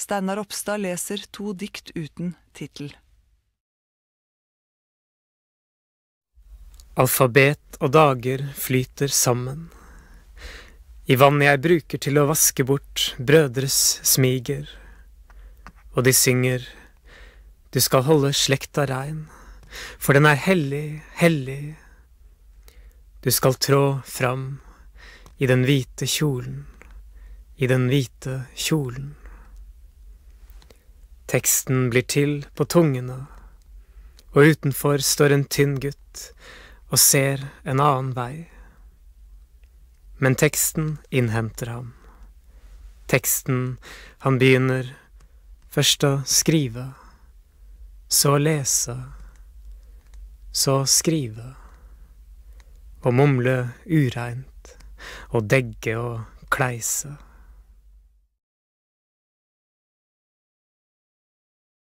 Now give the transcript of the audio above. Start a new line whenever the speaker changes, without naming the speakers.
Steinar Opstad leser to dikt uten tittel.
Alfabet og dager flyter sammen. I vannet jeg bruker til å vaske bort brødres smiger. Og de synger Du skal holde slekta rein, for den er hellig, hellig. Du skal trå fram i den hvite kjolen, i den hvite kjolen. Teksten blir til på tungene, og utenfor står en tynn gutt og ser en annen vei. Men teksten innhenter ham. Teksten han begynner først å skrive, så å lese, så å skrive, og mumle ureint, og degge og kleise.